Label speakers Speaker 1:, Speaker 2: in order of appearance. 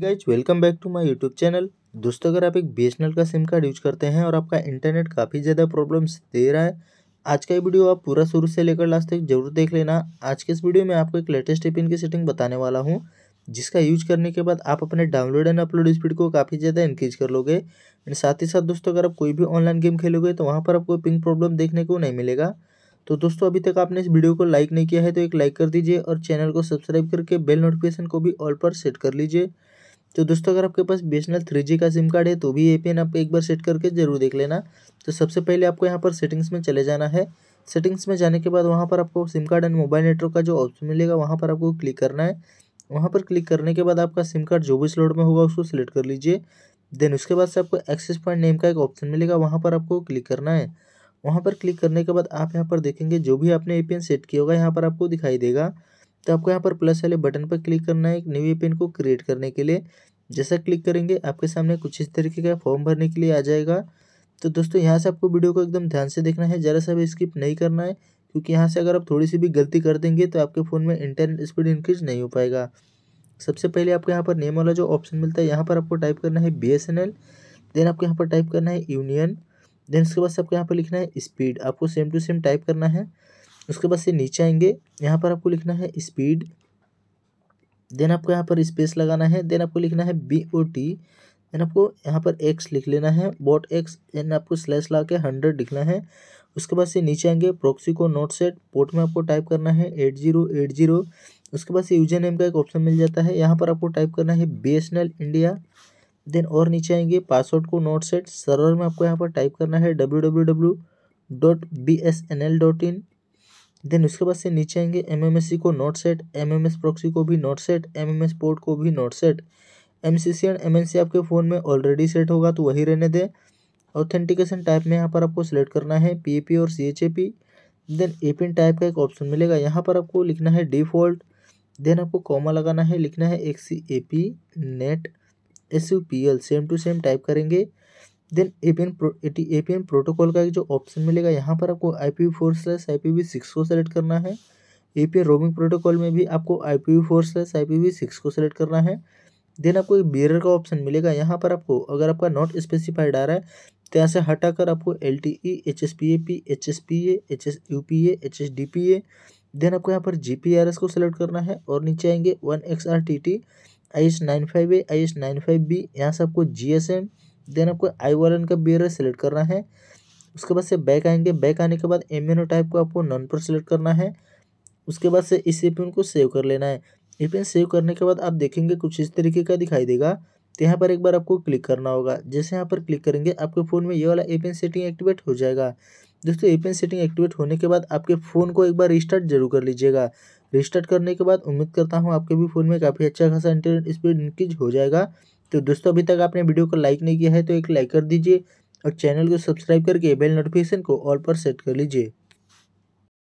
Speaker 1: guys welcome back to my YouTube channel दोस्तों अगर आप एक बी का सिम कार्ड यूज करते हैं और आपका इंटरनेट काफ़ी ज़्यादा प्रॉब्लम्स दे रहा है आज का ये वीडियो आप पूरा शुरू से लेकर लास्ट तक जरूर देख लेना आज के इस वीडियो में आपको एक लेटेस्ट ए की सेटिंग बताने वाला हूँ जिसका यूज करने के बाद आप अपने डाउनलोड एंड अपलोड स्पीड को काफ़ी ज़्यादा इंक्रीज कर लोगे एंड साथ ही साथ दोस्तों अगर आप कोई भी ऑनलाइन गेम खेलोगे तो वहाँ पर आपको पिंक प्रॉब्लम देखने को नहीं मिलेगा तो दोस्तों अभी तक आपने इस वीडियो को लाइक नहीं किया है तो एक लाइक कर दीजिए और चैनल को सब्सक्राइब करके बेल नोटिफिकेशन को भी ऑल पर सेट कर लीजिए तो दोस्तों अगर आपके पास बी एस एन का सिम कार्ड है तो भी ये पिन आप एक बार सेट करके ज़रूर देख लेना तो सबसे पहले आपको यहाँ पर सेटिंग्स में चले जाना है सेटिंग्स में जाने के बाद वहाँ पर आपको SIM card and mobile network का जो ऑप्शन मिलेगा वहाँ पर आपको क्लिक करना है वहाँ पर क्लिक करने के बाद आपका सिम कार्ड जो भी स्लॉट में होगा उसको सिलेक्ट कर लीजिए देन उसके बाद से आपको एक्सेस पॉइंट नेम का एक ऑप्शन मिलेगा वहाँ पर आपको क्लिक करना है वहाँ पर क्लिक करने के बाद आप यहाँ पर देखेंगे जो भी आपने ए सेट किया होगा यहाँ पर आपको दिखाई देगा तो आपको यहाँ पर प्लस वाले बटन पर क्लिक करना है न्यू पेन को क्रिएट करने के लिए जैसा क्लिक करेंगे आपके सामने कुछ इस तरीके का फॉर्म भरने के लिए आ जाएगा तो दोस्तों यहाँ से आपको वीडियो को एकदम ध्यान से देखना है ज़रा सा भी स्किप नहीं करना है क्योंकि यहाँ से अगर आप थोड़ी सी भी गलती कर देंगे तो आपके फ़ोन में इंटरनेट स्पीड इंक्रीज नहीं हो पाएगा सबसे पहले आपको यहाँ पर नेम वाला जो ऑप्शन मिलता है यहाँ पर आपको टाइप करना है बी देन आपको यहाँ पर टाइप करना है यूनियन देन उसके बाद आपको यहाँ पर लिखना है स्पीड आपको सेम टू सेम टाइप करना है उसके बाद से नीचे आएंगे यहाँ पर आपको लिखना है स्पीड देन आपको यहाँ पर स्पेस लगाना है देन आपको लिखना है बी ओ टी देन आपको यहाँ पर एक्स लिख लेना है बॉट एक्स देन आपको स्लैश ला के हंड्रेड लिखना है उसके बाद से नीचे आएंगे प्रोक्सी को नोट सेट पोर्ट में आपको टाइप करना है एट जीरो एट जीरो उसके बाद से यूजर नेम का एक ऑप्शन मिल जाता है यहाँ पर आपको टाइप करना है B S N L India then और नीचे आएंगे पासवर्ड को नोट सेट सर्वर में आपको यहाँ पर टाइप करना है W W W dot B S N L dot in then उसके बाद से नीचे आएंगे एम एम एस सी को not set M M S proxy को भी not set M M S port को भी not set M C C and M N C आपके फ़ोन में ऑलरेडी सेट होगा तो वही रहने दें ऑथेंटिकेशन टाइप में यहाँ पर आपको सेलेक्ट करना है पी ए पी और C H A P then A pin type का एक ऑप्शन मिलेगा यहाँ पर आपको लिखना है डिफ़ॉल्ट देन आपको कॉमा लगाना है लिखना है X C A P net S U P L same to same type करेंगे then A P N protocol का एक जो ऑप्शन मिलेगा यहाँ पर आपको I P four slash I P V six को सेलेक्ट करना है A P APN roaming protocol में भी आपको I P V four slash I P V six को सेलेक्ट करना है देन आपको एक बेरर का ऑप्शन मिलेगा यहाँ पर आपको अगर आपका नॉट स्पेसिफाइड आ रहा है तो यहाँ से हटा कर आपको L T E H S P A P H S P H S U P H S D P A then आपको यहाँ पर जी पी आर एस को सेलेक्ट करना है और नीचे आएंगे one X R T T I S nine five A I S nine five B यहाँ से आपको जी एस एम देन आपको आई वालन का बियर सेलेक्ट करना है उसके बाद से बैक आएंगे बैक आने के बाद एम्यूनो टाइप को आपको नन पर सेलेक्ट करना है उसके बाद से इस ए को सेव कर लेना है एपीएन सेव करने के बाद आप देखेंगे कुछ इस तरीके का दिखाई देगा तो यहाँ पर एक बार आपको क्लिक करना होगा जैसे यहाँ पर क्लिक करेंगे आपके फ़ोन में ये वाला एपीएन सेटिंग एक्टिवेट हो जाएगा दोस्तों एपीएन सेटिंग एक्टिवेट होने के बाद आपके फ़ोन को एक बार रिस्टार्ट जरूर कर लीजिएगा रिस्टार्ट करने के बाद उम्मीद करता हूँ आपके भी फ़ोन में काफ़ी अच्छा खासा इंटरनेट स्पीड इंक्रीज हो जाएगा तो दोस्तों अभी तक आपने वीडियो को लाइक नहीं किया है तो एक लाइक कर दीजिए और चैनल को सब्सक्राइब करके बेल नोटिफिकेशन को ऑल पर सेट कर लीजिए